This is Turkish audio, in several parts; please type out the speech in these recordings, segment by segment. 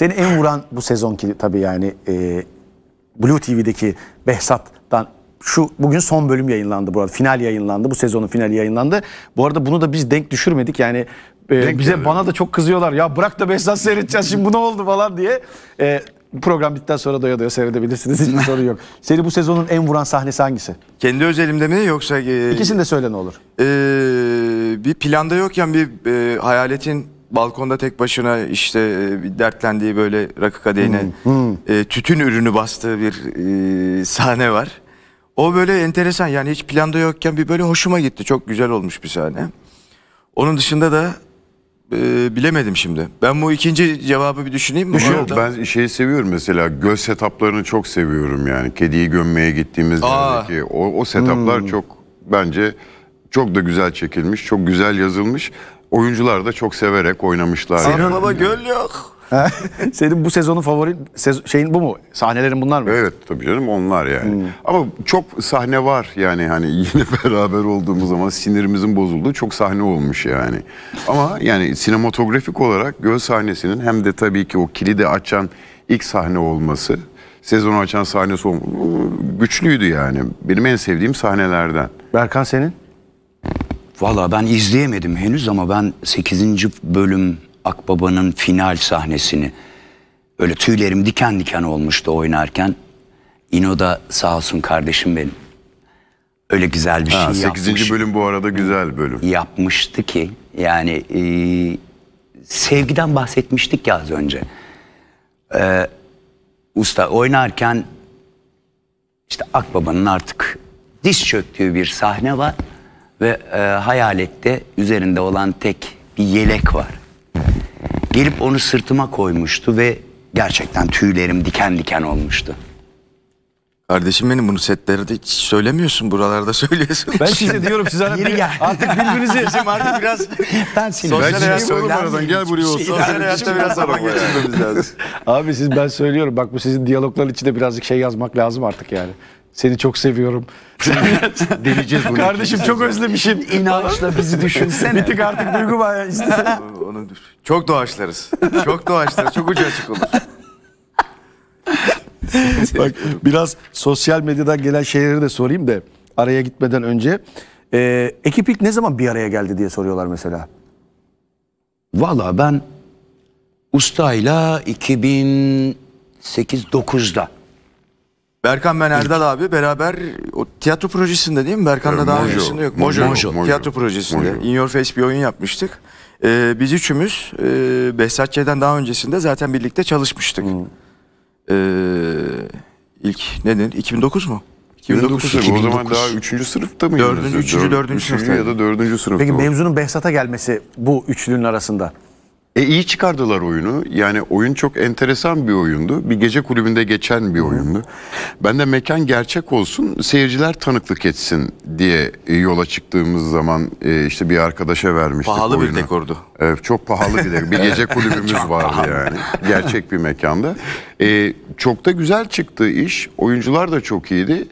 Seni en vuran bu sezonki tabii yani e, Blue TV'deki Behzat'tan şu bugün son bölüm yayınlandı bu arada. Final yayınlandı. Bu sezonun finali yayınlandı. Bu arada bunu da biz denk düşürmedik. Yani e, denk bize yani. bana da çok kızıyorlar. Ya bırak da Behzat seyredeceğiz. Şimdi bu ne oldu falan diye. E, program bittikten sonra doya doya seyredebilirsiniz. Hiçbir sorun yok. Seni bu sezonun en vuran sahnesi hangisi? Kendi özelimde mi yoksa... E, İkisini de söyle ne olur. E, bir planda yokken bir e, hayaletin balkonda tek başına işte e, dertlendiği böyle rakı kadehine hmm, hmm. E, tütün ürünü bastığı bir e, sahne var. O böyle enteresan yani hiç planda yokken bir böyle hoşuma gitti. Çok güzel olmuş bir sahne. Onun dışında da e, bilemedim şimdi. Ben bu ikinci cevabı bir düşüneyim mi? Düşün, ben şeyi seviyorum mesela göz setuplarını çok seviyorum yani. Kediyi gömmeye gittiğimiz yerdeki o, o setuplar hmm. çok bence çok da güzel çekilmiş, çok güzel yazılmış oyuncular da çok severek oynamışlar. Senin baba göl yok. Senin bu sezonun favori sez- şeyin bu mu? Sahnelerin bunlar mı? Evet tabii canım onlar yani. Hmm. Ama çok sahne var yani hani yine beraber olduğumuz zaman sinirimizin bozulduğu çok sahne olmuş yani. Ama yani sinematografik olarak göl sahnesinin hem de tabii ki o kilidi açan ilk sahne olması sezonu açan sahnesi olması güçlüydü yani. Benim en sevdiğim sahnelerden. Berkan senin? Valla ben izleyemedim henüz ama ben 8. bölüm Akbaba'nın final sahnesini öyle tüylerim diken diken olmuştu oynarken. İno da sağ olsun kardeşim benim. Öyle güzel bir ha, şey 8. yapmış. 8. bölüm bu arada güzel bölüm. Yapmıştı ki yani e, sevgiden bahsetmiştik ya az önce. Ee, usta oynarken işte Akbaba'nın artık diz çöktüğü bir sahne var. Ve e, hayalette üzerinde olan tek bir yelek var. Gelip onu sırtıma koymuştu ve gerçekten tüylerim diken diken olmuştu. Kardeşim benim bunu setlerde hiç söylemiyorsun. Buralarda söylüyorsun. Ben size diyorum siz artık, Yeni gel. artık birbirinizi... Bizim artık biraz... ben seni ben sosyal hayatta aradan gel buraya şey- olsun. Sosyal hayatta biraz zaman geçirmemiz lazım. Abi siz ben söylüyorum. Bak bu sizin diyalogların içinde birazcık şey yazmak lazım artık yani. Seni çok seviyorum. Deleceğiz bunu. Kardeşim çok özlemişim. İnançla bizi düşünsene. Bir tık artık duygu var işte. Onu, çok doğaçlarız. Çok doğaçlarız. Çok ucu açık olur. Bak biraz sosyal medyadan gelen şeyleri de sorayım da araya gitmeden önce. Ee, ekip ilk ne zaman bir araya geldi diye soruyorlar mesela. Valla ben ustayla 2008-9'da. Berkan ben Erdal abi beraber o tiyatro projesinde değil mi? Berkan'la ee, daha öncesinde yok. Mojo. Mojo. Mojo. Tiyatro projesinde. Mojo. In Your Face bir oyun yapmıştık. Ee, biz üçümüz e, Behzatçı'dan daha öncesinde zaten birlikte çalışmıştık. Hmm. Ee, ilk ne denir? 2009 mu? 2009, 2009 o zaman daha 3. sınıfta mıydı? 4. 3. 4. sınıfta. ya da 4. sınıfta. Peki mevzunun Behzat'a gelmesi bu üçlünün arasında. E, iyi çıkardılar oyunu. Yani oyun çok enteresan bir oyundu. Bir gece kulübünde geçen bir oyundu. Ben de mekan gerçek olsun, seyirciler tanıklık etsin diye e, yola çıktığımız zaman e, işte bir arkadaşa vermiştik Pahalı oyunu. bir dekordu. Evet, çok pahalı bir dekor. Bir gece kulübümüz vardı yani. Gerçek bir mekanda. E, çok da güzel çıktı iş. Oyuncular da çok iyiydi.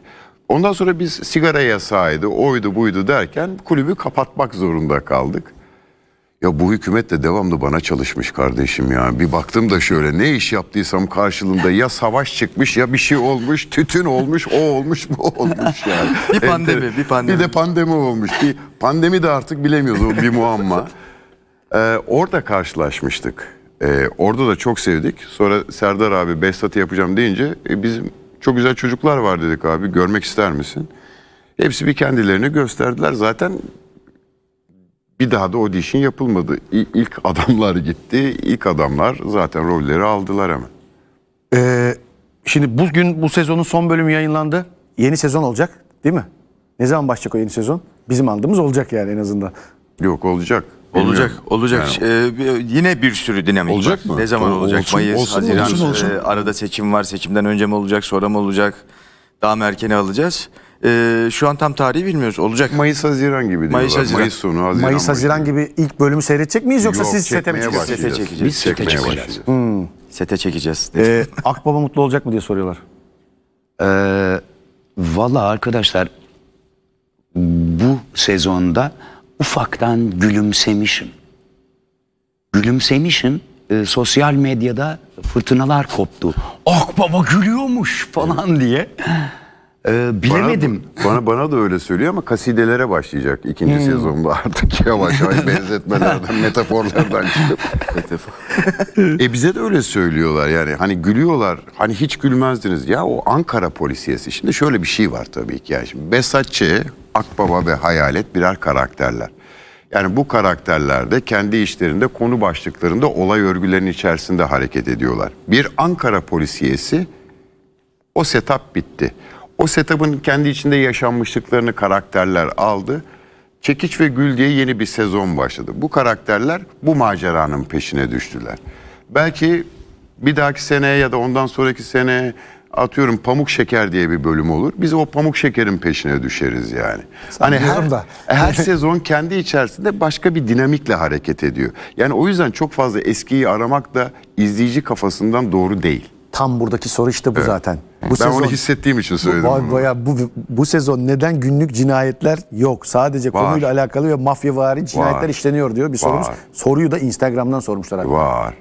Ondan sonra biz sigara yasağıydı, oydu buydu derken kulübü kapatmak zorunda kaldık. Ya bu hükümet de devamlı bana çalışmış kardeşim ya. Bir baktım da şöyle ne iş yaptıysam karşılığında ya savaş çıkmış ya bir şey olmuş, tütün olmuş, o olmuş, bu olmuş yani. bir pandemi, bir pandemi. Bir de pandemi olmuş. Bir pandemi de artık bilemiyoruz o bir muamma. Ee, orada karşılaşmıştık. Ee, orada da çok sevdik. Sonra Serdar abi bestatı yapacağım deyince e, bizim çok güzel çocuklar var dedik abi görmek ister misin? Hepsi bir kendilerini gösterdiler. Zaten bir daha da o audition yapılmadı. İlk adamlar gitti. İlk adamlar zaten rolleri aldılar hemen. Ee, şimdi bugün bu sezonun son bölümü yayınlandı. Yeni sezon olacak değil mi? Ne zaman başlayacak o yeni sezon? Bizim andığımız olacak yani en azından. Yok olacak. Bilmiyorum. Olacak, olacak. Yani. Ee, yine bir sürü dinamik olacak var. Mı? Ne zaman o, olacak? Olsun, Mayıs, olsun, Haziran. Olsun, olsun. Ee, arada seçim var. Seçimden önce mi olacak, sonra mı olacak? Daha mı erkene alacağız? Ee, şu an tam tarihi bilmiyoruz. Olacak. Mayıs Haziran gibi diyorlar. Mayıs Haziran. Mayıs sonu Haziran. Mayıs Haziran gibi ilk bölümü seyredecek miyiz yoksa Yok, siz sete mi çekeceksiniz? Sete çekeceğiz. Biz sete çekeceğiz. Hmm. Sete çekeceğiz. Ee, Akbaba mutlu olacak mı diye soruyorlar. Ee, Valla arkadaşlar bu sezonda ufaktan gülümsemişim. Gülümsemişim. E, sosyal medyada fırtınalar koptu. Akbaba gülüyormuş falan diye. Ee, bilemedim. Bana, bana bana da öyle söylüyor ama kasidelere başlayacak ikinci hmm. sezonda artık yavaş yavaş benzetmelerden, metaforlardan çıkıp. e bize de öyle söylüyorlar yani hani gülüyorlar hani hiç gülmezdiniz ya o Ankara polisiyesi. Şimdi şöyle bir şey var tabii ki yani şimdi Besatçı, Akbaba ve Hayalet birer karakterler. Yani bu karakterlerde kendi işlerinde konu başlıklarında olay örgülerinin içerisinde hareket ediyorlar. Bir Ankara polisiyesi o setup bitti. O setup'ın kendi içinde yaşanmışlıklarını karakterler aldı. Çekiç ve Gül diye yeni bir sezon başladı. Bu karakterler bu maceranın peşine düştüler. Belki bir dahaki seneye ya da ondan sonraki sene atıyorum pamuk şeker diye bir bölüm olur. Biz o pamuk şekerin peşine düşeriz yani. Sen hani her da. her sezon kendi içerisinde başka bir dinamikle hareket ediyor. Yani o yüzden çok fazla eskiyi aramak da izleyici kafasından doğru değil. Tam buradaki soru işte bu evet. zaten. Bu ben sezon, onu hissettiğim için söyledim. Bu, baya, bu, bu sezon neden günlük cinayetler yok? Sadece Var. konuyla alakalı ve mafyavari cinayetler Var. işleniyor diyor bir sorumuz. Var. Soruyu da Instagram'dan sormuşlar. Hakkında. Var.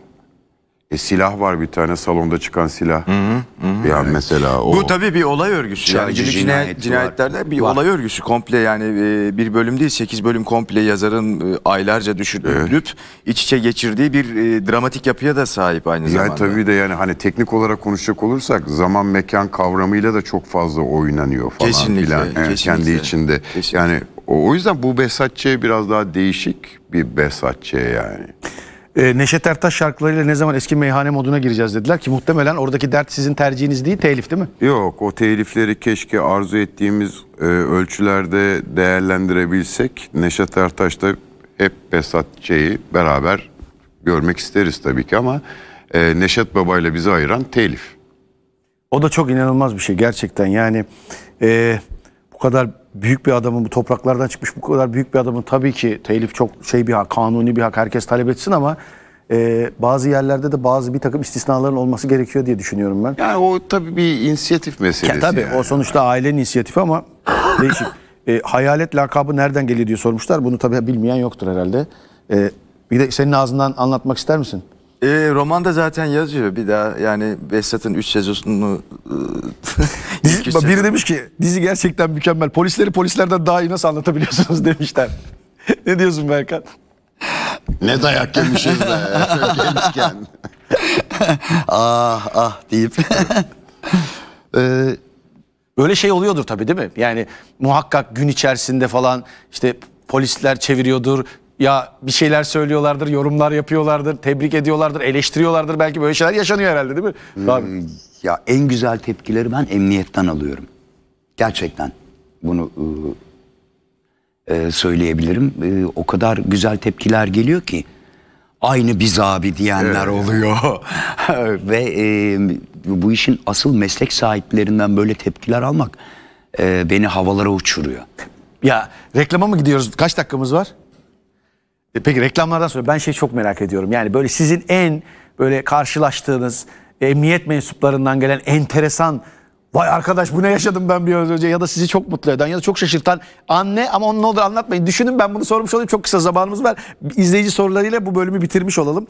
E, silah var bir tane salonda çıkan silah. Hı hı, hı. Yani mesela o. Bu tabii bir olay örgüsü. Yani cinayet, cinayet cinayetlerde var. bir var. olay örgüsü komple yani e, bir bölüm değil 8 bölüm komple yazarın e, aylarca düşünüp evet. iç içe geçirdiği bir e, dramatik yapıya da sahip aynı yani zamanda. Yani tabii de yani hani teknik olarak konuşacak olursak zaman mekan kavramıyla da çok fazla oynanıyor falan kesinlikle, filan. Yani e, kesinlikle. Kendi içinde. Kesinlikle. Yani o, o yüzden bu Besatçı biraz daha değişik bir Besatçı yani. Ee, Neşet Ertaş şarkılarıyla ne zaman eski meyhane moduna gireceğiz dediler ki muhtemelen oradaki dert sizin tercihiniz değil telif değil mi? Yok o telifleri keşke arzu ettiğimiz e, ölçülerde değerlendirebilsek Neşet Ertaş'ta hep Besat şeyi beraber görmek isteriz tabii ki ama e, Neşet Baba ile bizi ayıran telif. O da çok inanılmaz bir şey gerçekten yani e, bu kadar büyük bir adamın bu topraklardan çıkmış bu kadar büyük bir adamın tabii ki telif çok şey bir hak, kanuni bir hak herkes talep etsin ama e, bazı yerlerde de bazı bir takım istisnaların olması gerekiyor diye düşünüyorum ben. Yani o tabii bir inisiyatif meselesi. Ya, tabii yani. o sonuçta ailenin inisiyatifi ama değişik. E, hayalet lakabı nereden geliyor diye sormuşlar. Bunu tabii bilmeyen yoktur herhalde. E, bir de senin ağzından anlatmak ister misin? E, romanda zaten yazıyor bir daha yani Behzat'ın 3 sezonunu... E, ilk üç Biri demiş ki dizi gerçekten mükemmel. Polisleri polislerden daha iyi nasıl anlatabiliyorsunuz demişler. ne diyorsun Berkan? Ne dayak yemişiz de gençken. ah ah deyip. Ee, Öyle şey oluyordur tabi değil mi? Yani muhakkak gün içerisinde falan işte polisler çeviriyordur, ya bir şeyler söylüyorlardır, yorumlar yapıyorlardır, tebrik ediyorlardır, eleştiriyorlardır. Belki böyle şeyler yaşanıyor herhalde değil mi? Hmm, Ya en güzel tepkileri ben emniyetten alıyorum. Gerçekten bunu e, e, söyleyebilirim. E, o kadar güzel tepkiler geliyor ki aynı biz abi diyenler evet. oluyor. Ve e, bu işin asıl meslek sahiplerinden böyle tepkiler almak e, beni havalara uçuruyor. Ya reklama mı gidiyoruz? Kaç dakikamız var? E, peki reklamlardan sonra ben şey çok merak ediyorum. Yani böyle sizin en böyle karşılaştığınız emniyet mensuplarından gelen enteresan Vay arkadaş bu ne yaşadım ben bir an önce ya da sizi çok mutlu eden ya da çok şaşırtan anne ama onun ne olur anlatmayın. Düşünün ben bunu sormuş olayım çok kısa zamanımız var. İzleyici sorularıyla bu bölümü bitirmiş olalım.